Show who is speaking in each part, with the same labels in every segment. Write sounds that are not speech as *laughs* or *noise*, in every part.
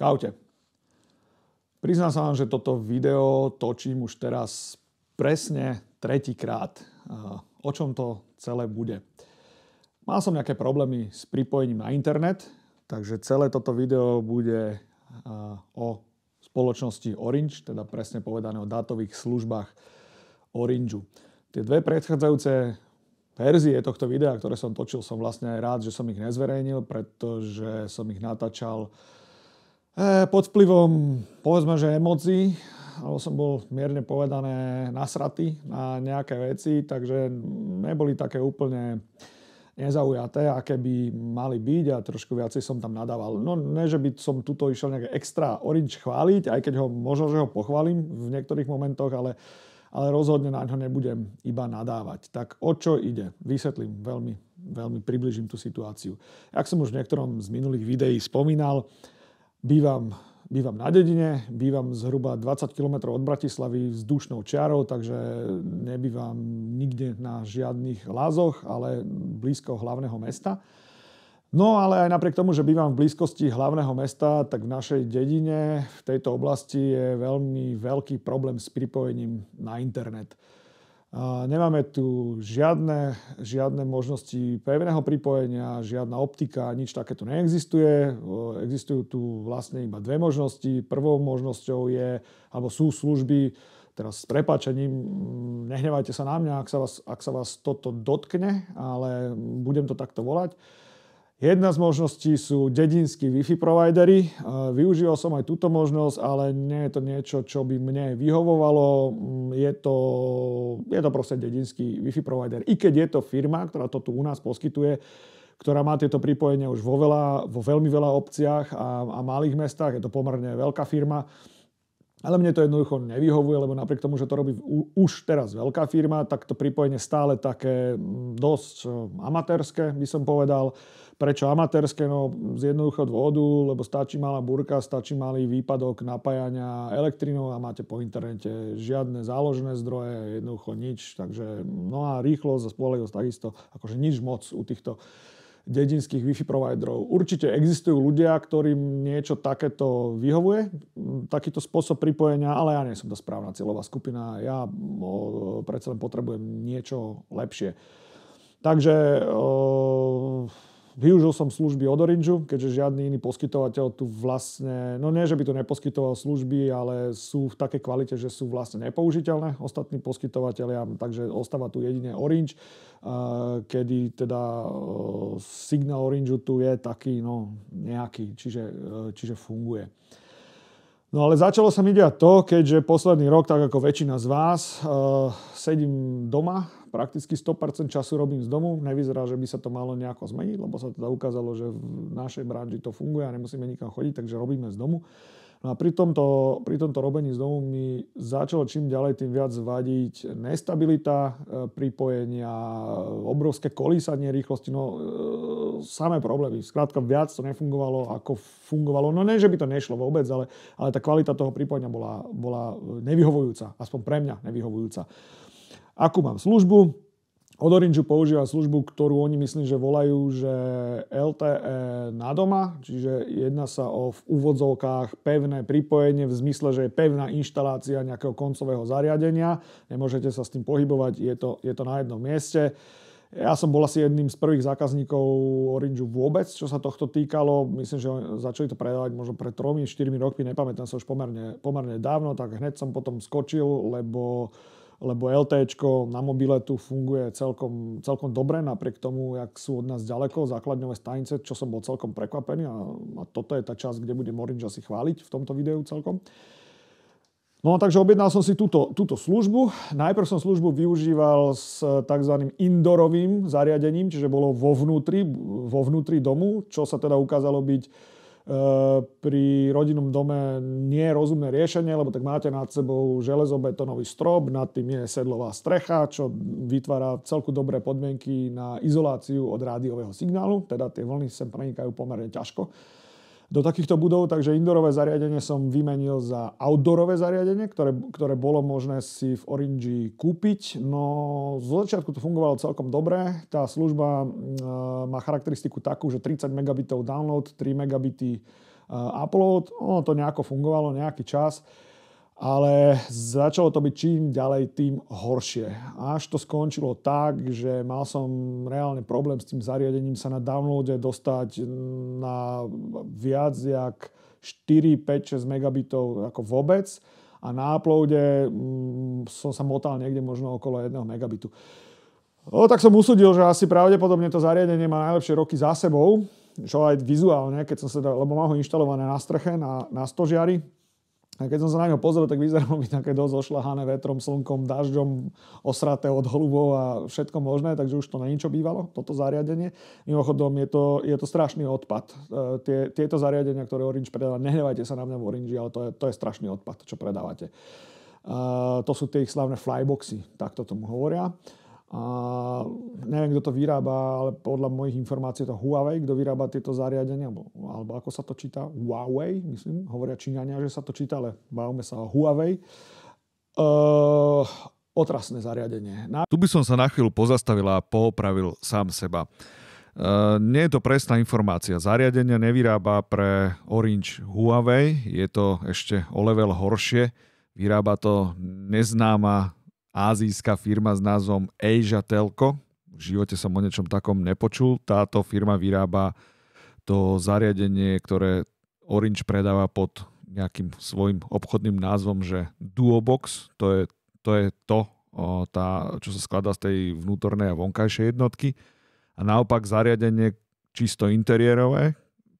Speaker 1: Čaute. Priznám sa vám, že toto video točím už teraz presne tretíkrát. O čom to celé bude? Mal som nejaké problémy s pripojením na internet, takže celé toto video bude o spoločnosti Orange, teda presne povedané o dátových službách Orange. Tie dve predchádzajúce verzie tohto videa, ktoré som točil, som vlastne aj rád, že som ich nezverejnil, pretože som ich natáčal E, pod vplyvom, povedzme, že emócií, alebo som bol mierne povedané nasratý na nejaké veci, takže neboli také úplne nezaujaté, aké by mali byť a trošku viacej som tam nadával. No ne, že by som tuto išiel nejaké extra orange chváliť, aj keď ho možno, že ho pochválim v niektorých momentoch, ale, ale rozhodne na ňo nebudem iba nadávať. Tak o čo ide? Vysvetlím veľmi, veľmi približím tú situáciu. Jak som už v niektorom z minulých videí spomínal, Bývam, bývam na dedine, bývam zhruba 20 km od Bratislavy vzdušnou čiarou, takže nebývam nikde na žiadnych lázoch, ale blízko hlavného mesta. No ale aj napriek tomu, že bývam v blízkosti hlavného mesta, tak v našej dedine, v tejto oblasti je veľmi veľký problém s pripojením na internet. Nemáme tu žiadne, žiadne možnosti pevného pripojenia, žiadna optika, nič takéto neexistuje. Existujú tu vlastne iba dve možnosti. Prvou možnosťou je, alebo sú služby, teraz s prepačením, mm, nehnevajte sa na mňa, ak sa vás, ak sa vás toto dotkne, ale budem to takto volať Jedna z možností sú dedinskí Wi-Fi providery. E, využíval som aj túto možnosť, ale nie je to niečo, čo by mne vyhovovalo. Mm, je to, je to proste dedinský Wi-Fi provider. I keď je to firma, ktorá to tu u nás poskytuje, ktorá má tieto pripojenia už vo, veľa, vo veľmi veľa obciach a, a malých mestách, je to pomerne veľká firma, ale mne to jednoducho nevyhovuje, lebo napriek tomu, že to robí už teraz veľká firma, tak to pripojenie stále také mm, dosť e, amatérske, by som povedal. Prečo amatérske? No z jednoduchého dôvodu, lebo stačí malá burka, stačí malý výpadok napájania elektrinou a máte po internete žiadne záložné zdroje, jednoducho nič. Takže no a rýchlosť a spolehlivosť takisto, akože nič moc u týchto dedinských Wi-Fi providerov. Určite existujú ľudia, ktorým niečo takéto vyhovuje, takýto spôsob pripojenia, ale ja nie som tá správna cieľová skupina. Ja predsa len potrebujem niečo lepšie. Takže Využil som služby od Orange, keďže žiadny iný poskytovateľ tu vlastne, no nie, že by tu neposkytoval služby, ale sú v takej kvalite, že sú vlastne nepoužiteľné ostatní poskytovateľia, takže ostáva tu jedine Orange, eh, kedy teda eh, signál Orange tu je taký, no nejaký, čiže, eh, čiže funguje. No ale začalo sa mi diať to, keďže posledný rok, tak ako väčšina z vás, sedím doma prakticky 100% času robím z domu. Nevyzerá, že by sa to malo nejako zmeniť, lebo sa teda ukázalo, že v našej branži to funguje a nemusíme nikam chodiť, takže robíme z domu. No a pri tomto, pri tomto robení z domu mi začalo čím ďalej tým viac vadiť nestabilita e, pripojenia, obrovské kolísanie rýchlosti, no e, samé problémy. Skrátka viac to nefungovalo, ako fungovalo. No ne, že by to nešlo vôbec, ale, ale tá kvalita toho pripojenia bola, bola nevyhovujúca, aspoň pre mňa nevyhovujúca akú mám službu. Od Orange používa službu, ktorú oni myslím, že volajú, že LTE na doma, čiže jedná sa o v úvodzovkách pevné pripojenie v zmysle, že je pevná inštalácia nejakého koncového zariadenia. Nemôžete sa s tým pohybovať, je to, je to na jednom mieste. Ja som bol asi jedným z prvých zákazníkov Orange vôbec, čo sa tohto týkalo. Myslím, že začali to predávať možno pred 3-4 rokmi, nepamätám sa už pomerne, pomerne dávno, tak hneď som potom skočil, lebo uh, lebo LTE na mobile tu funguje celkom, celkom dobre, napriek tomu, jak sú od nás ďaleko základňové stanice, čo som bol celkom prekvapený a, a toto je tá časť, kde bude Orange asi chváliť v tomto videu celkom. No a takže objednal som si túto, túto službu. Najprv som službu využíval s tzv. indorovým zariadením, čiže bolo vo vnútri, vo vnútri domu, čo sa teda ukázalo byť Eh, pri rodinnom dome nie je rozumné riešenie, lebo tak máte nad sebou železobetónový strop, nad tým je sedlová strecha, čo vytvára celku dobré podmienky na izoláciu od rádiového signálu, teda tie vlny sem prenikajú pomerne ťažko do takýchto budov, takže indoorové zariadenie som vymenil za outdoorové zariadenie, ktoré, ktoré bolo možné si v Orange kúpiť. No z začiatku to fungovalo celkom dobre. Tá služba e, má charakteristiku takú, že 30 megabitov download, 3 megabity e, upload. Ono to nejako fungovalo nejaký čas ale začalo to byť čím ďalej, tým horšie. Až to skončilo tak, že mal som reálne problém s tým zariadením sa na downloade dostať na viac jak 4, 5, 6 megabitov ako vôbec a na uploade mm, som sa motal niekde možno okolo 1 megabitu. O, no, tak som usudil, že asi pravdepodobne to zariadenie má najlepšie roky za sebou, čo aj vizuálne, keď som sa lebo mám ho inštalované na streche, na, na stožiari, a keď som sa na ňo pozrel, tak vyzeralo byť také dosť ošľahané vetrom, slnkom, dažďom, osraté od holubov a všetko možné, takže už to není čo bývalo, toto zariadenie. Mimochodom, je to, je to strašný odpad. E, tie, tieto zariadenia, ktoré Orange predáva, nehnevajte sa na mňa v Orange, ale to je, to je strašný odpad, čo predávate. Uh, to sú tie ich slavné flyboxy, takto tomu hovoria. Uh, a neviem, kto to vyrába, ale podľa mojich informácií je to Huawei, kto vyrába tieto zariadenia, alebo, alebo ako sa to číta, Huawei, myslím, hovoria Číňania, že sa to číta, ale bavíme sa o Huawei. Uh, otrasné zariadenie. Na... Tu by som sa na chvíľu pozastavil a poopravil sám seba. Uh, nie je to presná informácia. Zariadenie nevyrába pre Orange Huawei, je to ešte o level horšie. Vyrába to neznáma azijská firma s názvom Asia Telco. V živote som o niečom takom nepočul. Táto firma vyrába to zariadenie, ktoré Orange predáva pod nejakým svojim obchodným názvom, že Duobox, to je to, je to o, tá, čo sa skladá z tej vnútornej a vonkajšej jednotky. A naopak zariadenie čisto interiérové,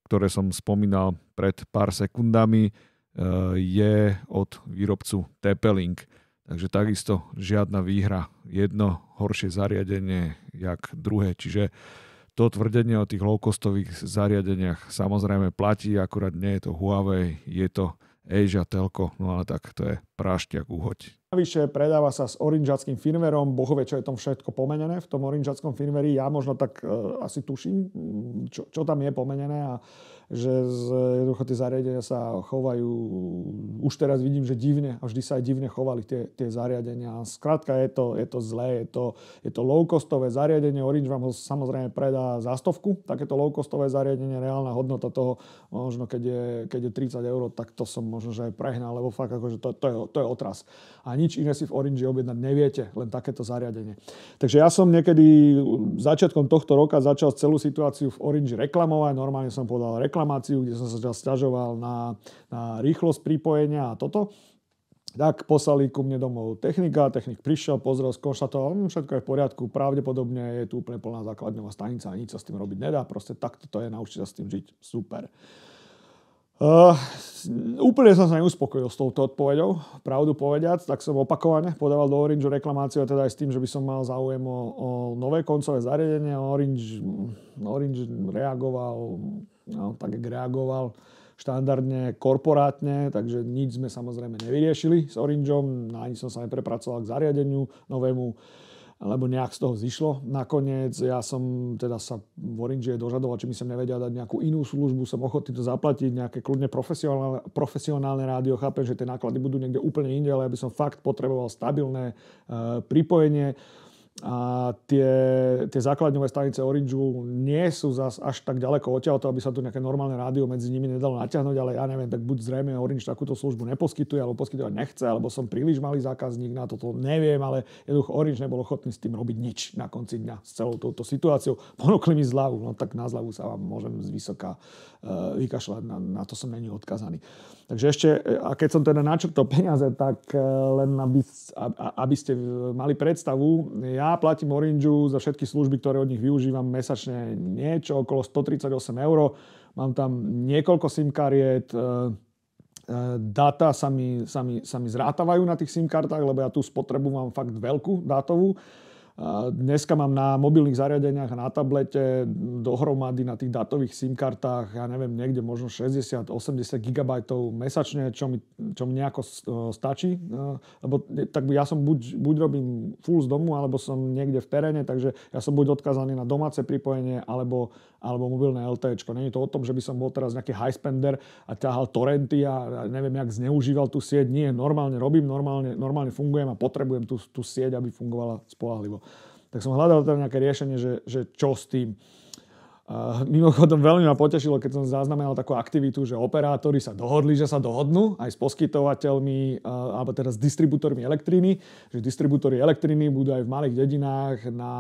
Speaker 1: ktoré som spomínal pred pár sekundami, e, je od výrobcu TP-Link. Takže takisto žiadna výhra, jedno horšie zariadenie, jak druhé. Čiže to tvrdenie o tých low-costových zariadeniach samozrejme platí, akurát nie je to Huawei, je to Asia Telco, no ale tak to je prášťak uhoď. Navyše predáva sa s orinžackým firmerom, bohovie, čo je tom všetko pomenené v tom orinžackom firmeri, ja možno tak e, asi tuším, čo, čo tam je pomenené a že z, jednoducho tie zariadenia sa chovajú, už teraz vidím, že divne a vždy sa aj divne chovali tie, tie zariadenia. Skrátka je to, je to zlé, je to, je to low-costové zariadenie, Orange vám ho samozrejme predá za stovku, takéto low-costové zariadenie, reálna hodnota toho, možno keď je, keď je 30 eur, tak to som možno že aj prehnal, lebo fakt akože to, to, je, to je otras. A nič iné si v Orange objednať neviete, len takéto zariadenie. Takže ja som niekedy začiatkom tohto roka začal celú situáciu v Orange reklamovať, normálne som podal reklamu reklamáciu, kde som sa teda stiažoval na, na rýchlosť pripojenia a toto, tak poslali ku mne domov technika, technik prišiel, pozrel, skonštatoval, mm, všetko je v poriadku, pravdepodobne je tu úplne plná základňová stanica a nič sa s tým robiť nedá, proste takto to je, naučiť sa s tým žiť, super. Uh, úplne som sa neuspokojil s touto odpoveďou, pravdu povediac, tak som opakovane podával do Orange reklamáciu, teda aj s tým, že by som mal záujem o, o nové koncové zariadenie. Orange, Orange reagoval No, tak reagoval štandardne korporátne, takže nič sme samozrejme nevyriešili s Orangeom, no, ani som sa neprepracoval k zariadeniu novému Lebo nejak z toho zišlo. Nakoniec ja som teda sa v Orange dožadoval, či mi sem nevedia dať nejakú inú službu, som ochotný to zaplatiť, nejaké kľudne profesionálne, profesionálne rádio, chápem, že tie náklady budú niekde úplne inde, ale ja by som fakt potreboval stabilné e, pripojenie. A tie, tie základňové stanice Orange nie sú zas až tak ďaleko od to, aby sa tu nejaké normálne rádio medzi nimi nedalo natiahnuť, ale ja neviem, tak buď zrejme Orange takúto službu neposkytuje, alebo poskytovať nechce, alebo som príliš malý zákazník na toto, neviem, ale jednoducho Orange nebol ochotný s tým robiť nič na konci dňa s celou touto situáciou. Ponúkli mi zľavu, no tak na zľavu sa vám môžem z vysoka e, vykašľať, na, na to som není odkazaný. Takže ešte, e, a keď som teda načrtol peniaze, tak e, len aby, aby ste mali predstavu, ja platím Orange za všetky služby, ktoré od nich využívam mesačne niečo okolo 138 eur. Mám tam niekoľko SIM kariet, e, e, data sa mi, sa, mi, sa mi zrátavajú na tých SIM kartách, lebo ja tú spotrebu mám fakt veľkú dátovú. Dneska mám na mobilných zariadeniach, na tablete dohromady na tých datových SIM kartách, ja neviem, niekde možno 60-80 GB mesačne, čo mi, čo mi nejako e, stačí. E, lebo tak ja som buď, buď robím full z domu, alebo som niekde v teréne, takže ja som buď odkazaný na domáce pripojenie, alebo alebo mobilné LTE. Není to o tom, že by som bol teraz nejaký high spender a ťahal torenty a, a neviem, jak zneužíval tú sieť. Nie, normálne robím, normálne, normálne fungujem a potrebujem tú, tú sieť, aby fungovala spolahlivo. Tak som hľadal teda nejaké riešenie, že, že čo s tým. Uh, mimochodom veľmi ma potešilo, keď som zaznamenal takú aktivitu, že operátori sa dohodli, že sa dohodnú aj s poskytovateľmi, alebo teraz s distribútormi elektriny, že distribútory elektriny budú aj v malých dedinách na,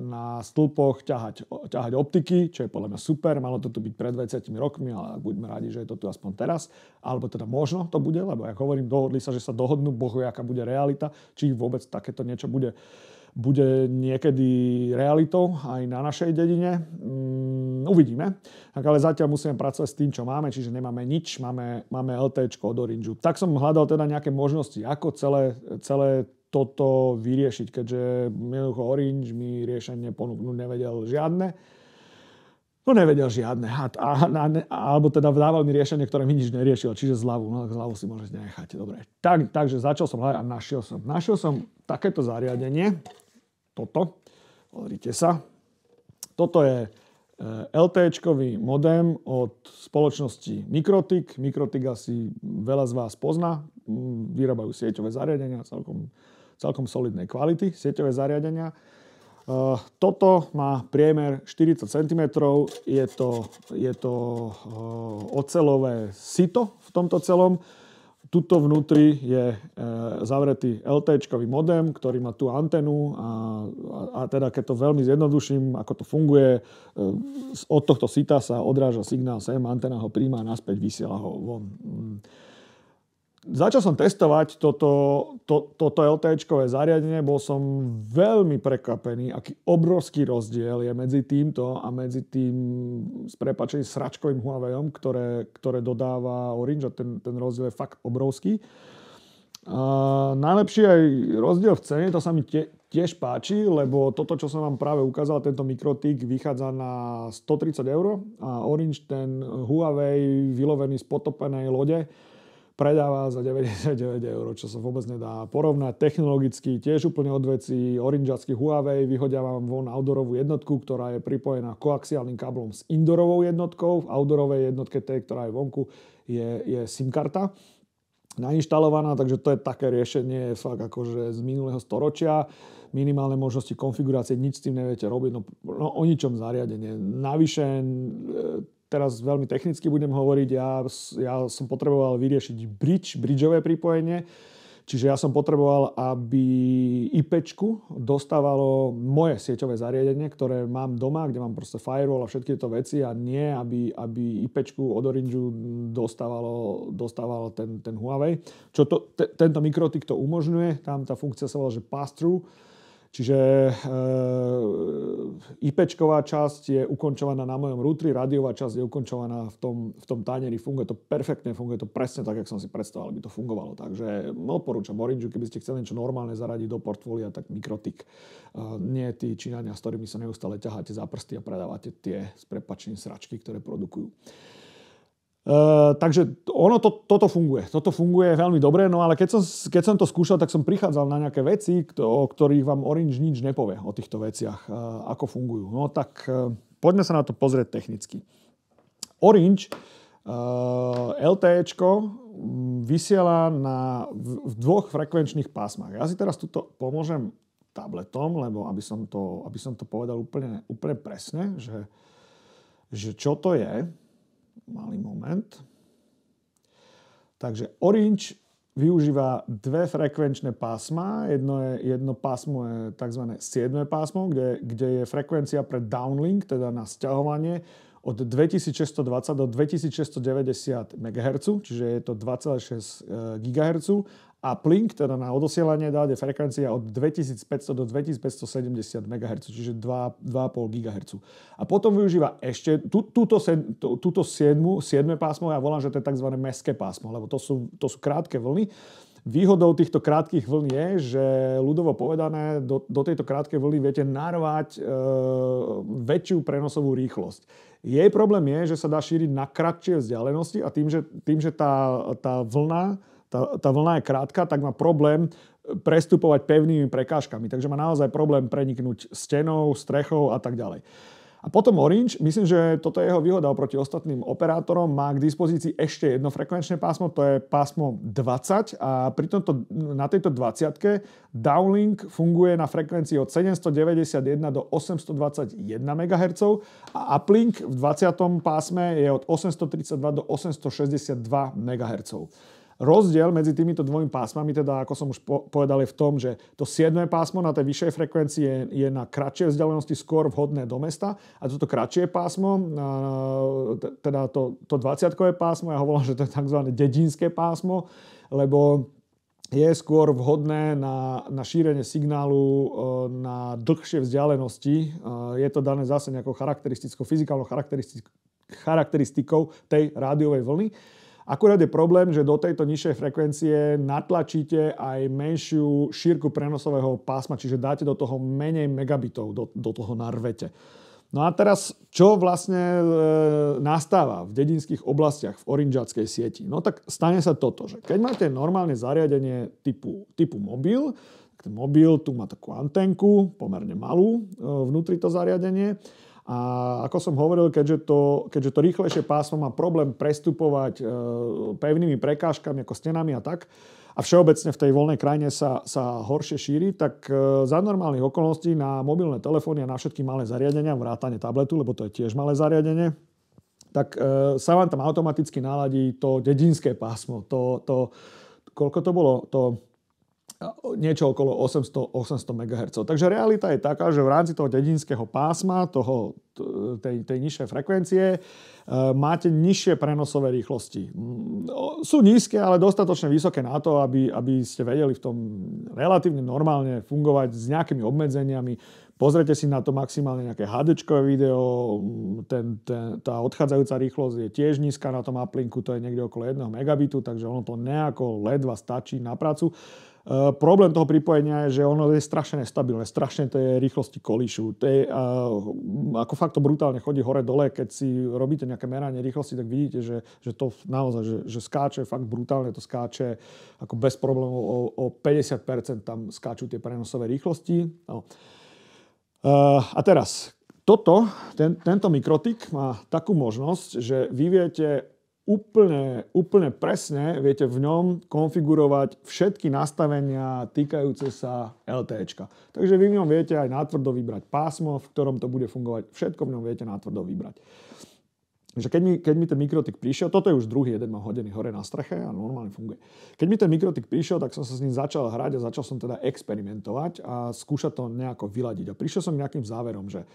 Speaker 1: na stĺpoch ťahať, ťahať optiky, čo je podľa mňa super, malo to tu byť pred 20 rokmi, ale buďme radi, že je to tu aspoň teraz, alebo teda možno to bude, lebo ja hovorím, dohodli sa, že sa dohodnú, bohu, aká bude realita, či vôbec takéto niečo bude. Uh, bude niekedy realitou aj na našej dedine. Mm, uvidíme. Tak ale zatiaľ musíme pracovať s tým, čo máme, čiže nemáme nič, máme, máme LT od Orange. Tak som hľadal teda nejaké možnosti, ako celé, celé toto vyriešiť, keďže jednoducho Orange mi riešenie ponúknuť nevedel žiadne. No nevedel žiadne. A, a, a, alebo teda vdával mi riešenie, ktoré mi nič neriešilo. Čiže zľavu. No tak zľavu si môžete nechať. Dobre. Tak, takže začal som hľadať a našiel som. Našiel som takéto zariadenie toto. Pozrite sa. Toto je e, LTE-čkový modem od spoločnosti Mikrotik. Mikrotik asi veľa z vás pozná. Vyrábajú sieťové zariadenia celkom, celkom solidnej kvality. Sieťové zariadenia. E, toto má priemer 40 cm, je to, je to e, ocelové sito v tomto celom tuto vnútri je e, zavretý LTE-čkový modem, ktorý má tú antenu a, a, a teda keď to veľmi zjednoduším, ako to funguje, e, od tohto sita sa odráža signál sem, antena ho príjma a naspäť vysiela ho von. Mm. Začal som testovať toto, to, toto LTEčkové zariadenie, bol som veľmi prekvapený, aký obrovský rozdiel je medzi týmto a medzi tým s prepačením sračkovým Huaweiom, ktoré, ktoré dodáva Orange a ten, ten rozdiel je fakt obrovský. A najlepší aj rozdiel v cene, to sa mi tie, tiež páči, lebo toto, čo som vám práve ukázal, tento mikrotik vychádza na 130 eur a Orange ten Huawei vylovený z potopenej lode predáva za 99 eur, čo sa vôbec nedá porovnať. Technologicky tiež úplne odveci. Orangeacky Huawei vyhodia vám von outdoorovú jednotku, ktorá je pripojená koaxiálnym káblom s indoorovou jednotkou. V outdoorovej jednotke tej, ktorá je vonku, je, je SIM karta nainštalovaná, takže to je také riešenie fakt akože z minulého storočia. Minimálne možnosti konfigurácie, nič s tým neviete robiť, no, no o ničom zariadenie. Navyše e, Teraz veľmi technicky budem hovoriť, ja, ja som potreboval vyriešiť bridge, bridgeové pripojenie, čiže ja som potreboval, aby IP dostávalo moje sieťové zariadenie, ktoré mám doma, kde mám proste firewall a všetky tieto veci a nie, aby, aby IP od Orange dostávalo, dostávalo ten, ten Huawei. Čo to, te, tento mikrotik to umožňuje, tam tá funkcia sa volá, že pass-through, Čiže e, IPčková časť je ukončovaná na mojom routri, radiová časť je ukončovaná v tom, v tom tajneri. Funguje to perfektne, funguje to presne tak, ako som si predstavoval, aby to fungovalo. Takže no, odporúčam Orange, keby ste chceli niečo normálne zaradiť do portfólia, tak mikrotik. E, nie tí činania, s ktorými sa neustále ťaháte za prsty a predávate tie s prepačením sračky, ktoré produkujú. E, takže ono to, toto funguje. Toto funguje veľmi dobre, no ale keď som, keď som to skúšal, tak som prichádzal na nejaké veci, o ktorých vám Orange nič nepovie o týchto veciach, uh, ako fungujú. No tak uh, poďme sa na to pozrieť technicky. Orange uh, LTE vysiela na, v, v dvoch frekvenčných pásmach. Ja si teraz tuto pomôžem tabletom, lebo aby som to, aby som to povedal úplne, úplne presne, že, že čo to je malý moment. Takže Orange využíva dve frekvenčné pásma. Jedno, je, jedno pásmo je tzv. 7. pásmo, kde, kde je frekvencia pre downlink, teda na sťahovanie od 2620 do 2690 MHz, čiže je to 2,6 e, GHz a Plink, teda na odosielanie dát je frekvencia od 2500 do 2570 MHz, čiže 2,5 GHz. A potom využíva ešte túto, 7, 7 pásmo, ja volám, že to je tzv. meské pásmo, lebo to sú, to sú krátke vlny. Výhodou týchto krátkých vln je, že ľudovo povedané, do, do tejto krátkej vlny viete narvať e, väčšiu prenosovú rýchlosť. Jej problém je, že sa dá šíriť na kratšie vzdialenosti a tým, že, tým, že tá, tá vlna tá, tá vlna je krátka, tak má problém prestupovať pevnými prekážkami. Takže má naozaj problém preniknúť stenou, strechou a tak ďalej. A potom Orange, myslím, že toto je jeho výhoda oproti ostatným operátorom, má k dispozícii ešte jedno frekvenčné pásmo, to je pásmo 20 a pri tomto, na tejto 20 downlink funguje na frekvencii od 791 do 821 MHz a uplink v 20. pásme je od 832 do 862 MHz. Rozdiel medzi týmito dvomi pásmami, teda ako som už povedal, je v tom, že to 7. pásmo na tej vyššej frekvencii je, je na kratšej vzdialenosti skôr vhodné do mesta a toto kratšie pásmo, teda to, to 20. pásmo, ja ho volám, že to je tzv. dedinské pásmo, lebo je skôr vhodné na, na šírenie signálu e, na dlhšie vzdialenosti. E, je to dané zase nejakou charakteristickou, fyzikálnou charakteristikou tej rádiovej vlny. Akurát je problém, že do tejto nižšej frekvencie natlačíte aj menšiu šírku prenosového pásma, čiže dáte do toho menej megabitov, do, do toho narvete. No a teraz, čo vlastne e, nastáva v dedinských oblastiach v orinžackej sieti? No tak stane sa toto, že keď máte normálne zariadenie typu, typu mobil, ten mobil tu má takú antenku, pomerne malú e, vnútri to zariadenie, a ako som hovoril, keďže to, keďže to rýchlejšie pásmo má problém prestupovať e, pevnými prekážkami ako stenami a tak, a všeobecne v tej voľnej krajine sa, sa horšie šíri, tak e, za normálnych okolností na mobilné telefóny a na všetky malé zariadenia, vrátane tabletu, lebo to je tiež malé zariadenie, tak e, sa vám tam automaticky naladí to dedinské pásmo. To, to, koľko to bolo? To niečo okolo 800, 800 MHz. Takže realita je taká, že v rámci toho dedinského pásma, toho, tej, tej nižšej frekvencie, e, máte nižšie prenosové rýchlosti. Mm, sú nízke, ale dostatočne vysoké na to, aby, aby ste vedeli v tom relatívne normálne fungovať s nejakými obmedzeniami. Pozrite si na to maximálne nejaké hd video, mm, ten, ten, tá odchádzajúca rýchlosť je tiež nízka na tom uplinku, to je niekde okolo 1 megabitu, takže ono to nejako ledva stačí na prácu. Eh, problém toho pripojenia je, že ono je strašne nestabilné, strašne tie rýchlosti kolíšu. To je, ako fakt to brutálne chodí hore-dole, keď si robíte nejaké meranie rýchlosti, tak vidíte, že, že to naozaj, že, že skáče, fakt brutálne to skáče, ako bez problémov o, o 50% tam skáču tie prenosové rýchlosti. No. Eh, a teraz, toto, ten, tento mikrotik má takú možnosť, že vy viete úplne, úplne presne viete v ňom konfigurovať všetky nastavenia týkajúce sa LTE. Takže vy v ňom viete aj natvrdo vybrať pásmo, v ktorom to bude fungovať. Všetko v ňom viete natvrdo vybrať. Takže keď mi, keď mi ten mikrotik prišiel, toto je už druhý, jeden mám hodený hore na streche a normálne funguje. Keď mi ten mikrotik prišiel, tak som sa s ním začal hrať a začal som teda experimentovať a skúšať to nejako vyladiť. A prišiel som k nejakým záverom, že uh,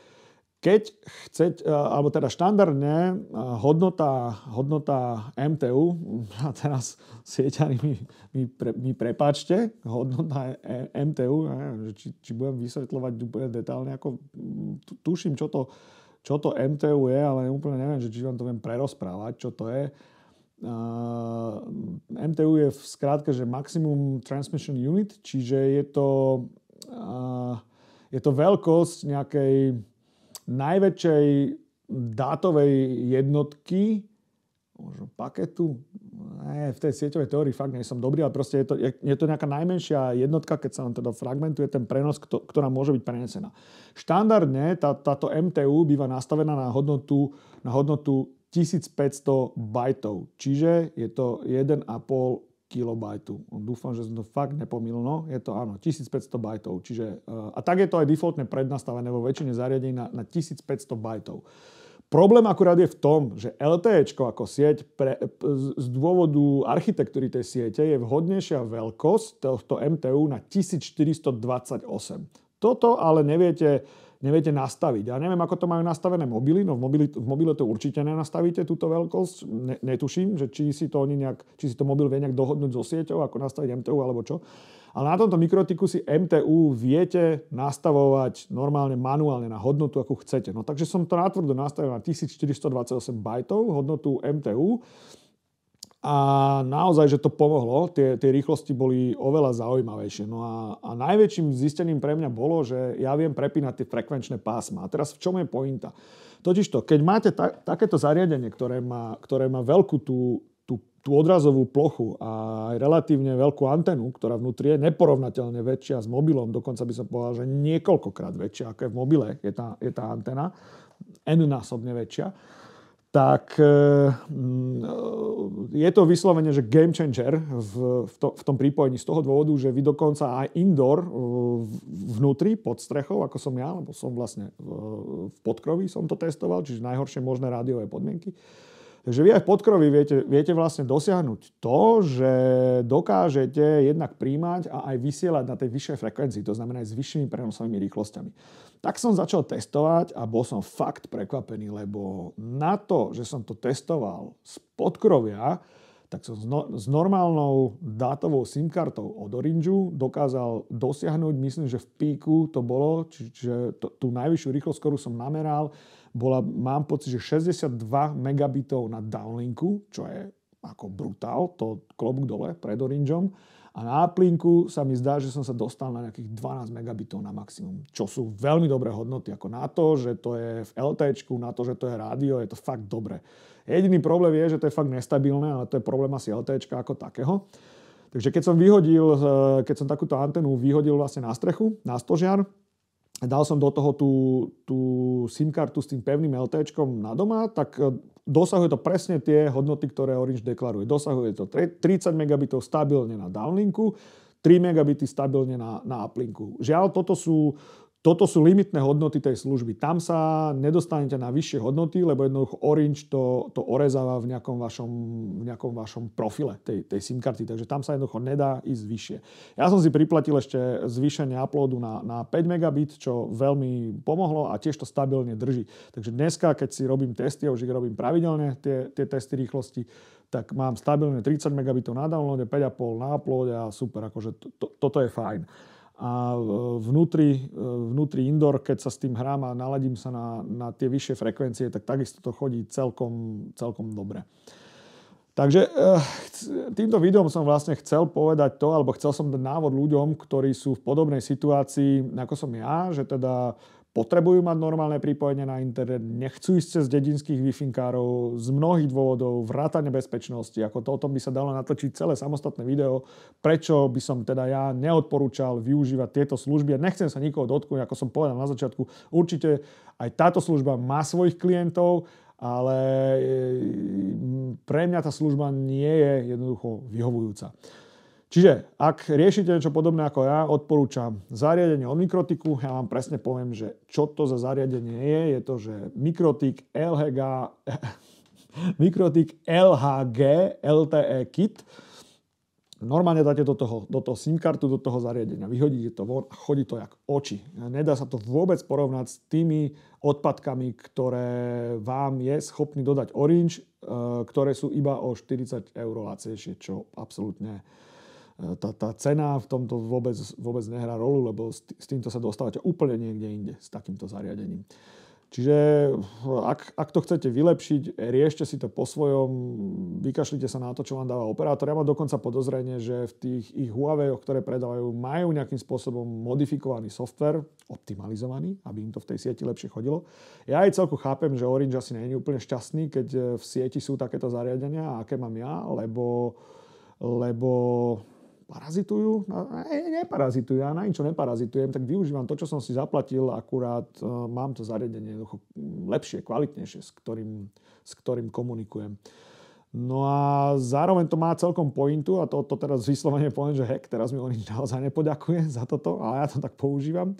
Speaker 1: keď chceť, e, alebo teda štandardne e, hodnota, hodnota MTU, *laughs* a teraz sieťari mi, mi, pre, mi prepáčte, hodnota e, MTU, neviem, či, či budem vysvetľovať úplne detálne, ako tuším, čo to, čo to MTU je, ale úplne neviem, že či vám to viem prerozprávať, čo to je. Uh, MTU je v skrátke, že Maximum Transmission Unit, čiže je to, uh, je to veľkosť nejakej najväčšej dátovej jednotky, možno paketu, ne, v tej sieťovej teórii fakt nie som dobrý, ale proste je to, je, je to nejaká najmenšia jednotka, keď sa nám teda fragmentuje ten prenos, kto, ktorá môže byť prenesená. Štandardne tá, táto MTU býva nastavená na hodnotu, na hodnotu 1500 bajtov, čiže je to 1,5 kilobajtu. Dúfam, že som to fakt No, Je to áno, 1500 bajtov. Čiže, eh, a tak je to aj defaultne prednastavené vo väčšine zariadení na, na 1500 bajtov. Problém akurát je v tom, že LTE ako sieť pre, z dôvodu architektúry tej siete je vhodnejšia veľkosť tohto MTU na 1428. Toto ale neviete neviete nastaviť. Ja neviem, ako to majú nastavené mobily, no v mobile, v mobile to určite nenastavíte túto veľkosť. Ne, netuším, že či si to oni nejak, či si to mobil vie nejak dohodnúť so sieťou, ako nastaviť MTU alebo čo. Ale na tomto mikrotiku si MTU viete nastavovať normálne manuálne na hodnotu, ako chcete. No takže som to natvrdo nastavil na 1428 bajtov hodnotu MTU a naozaj, že to pomohlo, tie, tie rýchlosti boli oveľa zaujímavejšie. No a, a najväčším zistením pre mňa bolo, že ja viem prepínať tie frekvenčné pásma. A teraz v čom je pointa? Totižto, keď máte ta, takéto zariadenie, ktoré má, ktoré má veľkú tú, tú, tú odrazovú plochu a aj relatívne veľkú antenu, ktorá vnútri je neporovnateľne väčšia s mobilom, dokonca by som povedal, že niekoľkokrát väčšia, ako je v mobile, je tá, je tá antena, n-násobne väčšia, tak eh, mm, je to vyslovene, že game changer v, to, v tom prípojení z toho dôvodu, že vy dokonca aj indoor eh, vnútri, pod strechou, ako som ja, lebo som vlastne eh, v podkroví som to testoval, čiže najhoršie možné rádiové podmienky. Takže vy aj v podkroví viete, viete vlastne dosiahnuť to, že dokážete jednak príjmať a aj vysielať na tej vyššej frekvencii, to znamená aj s vyššími prenosovými rýchlosťami. Tak som začal testovať a bol som fakt prekvapený, lebo na to, že som to testoval z podkrovia, tak som s no-, normálnou dátovou SIM kartou od Orange dokázal dosiahnuť, myslím, že v píku to bolo, čiže to, tú najvyššiu rýchlosť, ktorú som nameral, bola, mám pocit, že 62 megabitov na downlinku, čo je ako brutál, to klobúk dole pred Orangeom. A na Aplinku sa mi zdá, že som sa dostal na nejakých 12 megabitov na maximum, čo sú veľmi dobré hodnoty, ako na to, že to je v LT, na to, že to je rádio, je to fakt dobré. Jediný problém je, že to je fakt nestabilné, ale to je problém asi LTčka ako takého. Takže keď som vyhodil, eh, keď som takúto antenu vyhodil vlastne na strechu, na stožiar, dal som do toho tú, tú SIM kartu s tým pevným LTčkom na doma, tak eh, dosahuje to presne tie hodnoty, ktoré Orange deklaruje. Dosahuje to 30 megabitov stabilne na downlinku, 3 megabity stabilne na, na uplinku. Žiaľ, toto sú toto sú limitné hodnoty tej služby. Tam sa nedostanete na vyššie hodnoty, lebo jednoducho Orange to, to orezáva v nejakom vašom, v nejakom vašom profile tej, tej SIM karty, takže tam sa jednoducho nedá ísť vyššie. Ja som si priplatil ešte zvýšenie uploadu na, na 5 megabit, čo veľmi pomohlo a tiež to stabilne drží. Takže dneska, keď si robím testy, a už ich robím pravidelne, tie, tie testy rýchlosti, tak mám stabilne 30 megabitov na downloade, 5,5 na uploade a super, akože to, to, toto je fajn a e, vnútri, e, vnútri indoor, keď sa s tým hrám a naladím sa na, na tie vyššie frekvencie, tak takisto to chodí celkom, celkom dobre. Takže e, týmto videom som vlastne chcel povedať to, alebo chcel som dať návod ľuďom, ktorí sú v podobnej situácii ako som ja, že teda potrebujú mať normálne pripojenie na internet, nechcú ísť cez dedinských wi z mnohých dôvodov, vrátane bezpečnosti, ako to o tom by sa dalo natočiť celé samostatné video, prečo by som teda ja neodporúčal využívať tieto služby. a nechcem sa nikoho dotknúť, ako som povedal na začiatku, určite aj táto služba má svojich klientov, ale e, pre mňa tá služba nie je jednoducho vyhovujúca. Čiže ak riešite niečo podobné ako ja, odporúčam zariadenie od mikrotiku. Ja vám presne poviem, že čo to za zariadenie je. Je to, že mikrotik LHG, *laughs* mikrotik LHG LTE kit. Normálne dáte do toho, do toho SIM kartu, do toho zariadenia, vyhodíte to von a chodí to jak oči. Nedá sa to vôbec porovnať s tými odpadkami, ktoré vám je schopný dodať Orange, e, ktoré sú iba o 40 eur lacejšie, čo absolútne E, tá, tá cena v tomto vôbec, vôbec nehrá rolu, lebo s, s týmto sa dostávate úplne niekde inde s takýmto zariadením. Čiže ak, ak to chcete vylepšiť, riešte si to po svojom, vykašlite sa na to, čo vám dáva operátor. Ja mám dokonca podozrenie, že v tých ich Huawei, ktoré predávajú, majú nejakým spôsobom modifikovaný software, optimalizovaný, aby im to v tej sieti lepšie chodilo. Ja aj celku chápem, že Orange asi nie je úplne šťastný, keď v sieti sú takéto zariadenia, aké mám ja, lebo, lebo parazitujú? Ne, no, neparazitujú, ja na ničo neparazitujem, tak využívam to, čo som si zaplatil, akurát e, mám to zariadenie lepšie, kvalitnejšie, s ktorým, s ktorým komunikujem. No a zároveň to má celkom pointu a to, to teraz vyslovene poviem, že hek, teraz mi oni naozaj nepoďakuje *laughs* za toto, ale ja to tak používam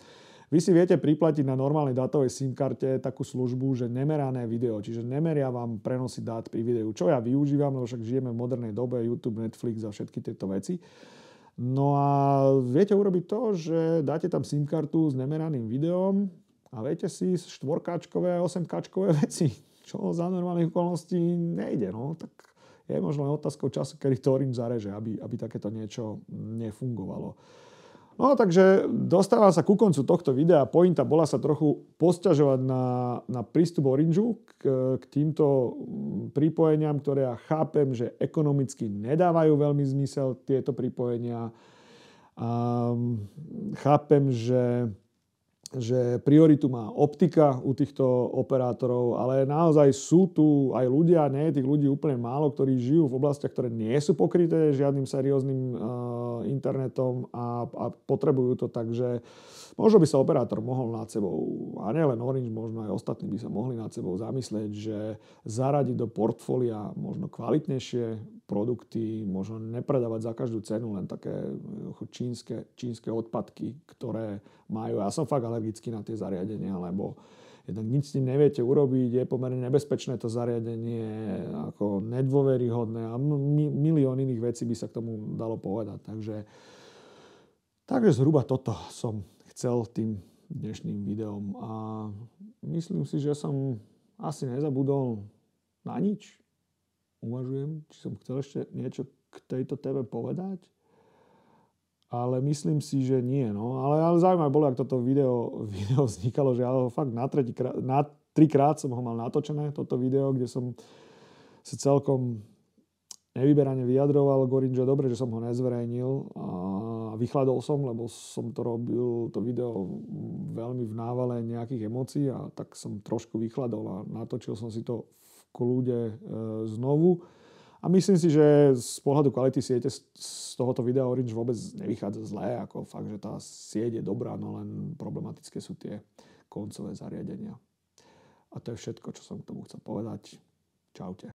Speaker 1: vy si viete priplatiť na normálnej datovej SIM karte takú službu, že nemerané video, čiže nemeria vám prenosy dát pri videu, čo ja využívam, lebo však žijeme v modernej dobe, YouTube, Netflix a všetky tieto veci. No a viete urobiť to, že dáte tam SIM kartu s nemeraným videom a viete si štvorkáčkové a osemkáčkové *laughs* veci, čo za normálnych okolností nejde. No, tak je možno len otázkou času, kedy to Orange zareže, aby, aby takéto niečo nefungovalo. No takže dostávam sa ku koncu tohto videa. Pointa bola sa trochu posťažovať na, na prístup Orangeu k, k týmto mm, pripojeniam, ktoré ja chápem, že ekonomicky nedávajú veľmi zmysel tieto pripojenia. Um, chápem, že že prioritu má optika u týchto operátorov, ale naozaj sú tu aj ľudia, nie je tých ľudí úplne málo, ktorí žijú v oblastiach, ktoré nie sú pokryté žiadnym serióznym uh, internetom a, a potrebujú to, takže možno by sa operátor mohol nad sebou, a nielen Orange, možno aj ostatní by sa mohli nad sebou zamyslieť, že zaradiť do portfólia možno kvalitnejšie produkty, možno nepredávať za každú cenu len také eh, čínske, čínske odpadky, ktoré majú. Ja som fakt alergický na tie zariadenia, lebo jednak nič s tým neviete urobiť, je pomerne nebezpečné to zariadenie, ako nedôveryhodné a milión iných vecí by sa k tomu dalo povedať. Takže, takže zhruba toto som chcel tým dnešným videom a myslím si, že som asi nezabudol na nič. Uvažujem, či som chcel ešte niečo k tejto téme povedať ale myslím si, že nie. No. Ale, ale zaujímavé bolo, ak toto video, *laughs* video vznikalo, že ja ho fakt na, krát, na trikrát som ho mal natočené, toto video, kde som sa celkom nevyberane vyjadroval že dobre, že som ho nezverejnil a vychladol som, lebo som to robil, to video veľmi v návale nejakých emócií a tak som trošku vychladol a natočil som si to v kľude e, znovu. A myslím si, že z pohľadu kvality siete z tohoto videa Orange vôbec nevychádza zlé, ako fakt, že tá sieť je dobrá, no len problematické sú tie koncové zariadenia. A to je všetko, čo som k tomu chcel povedať. Čaute.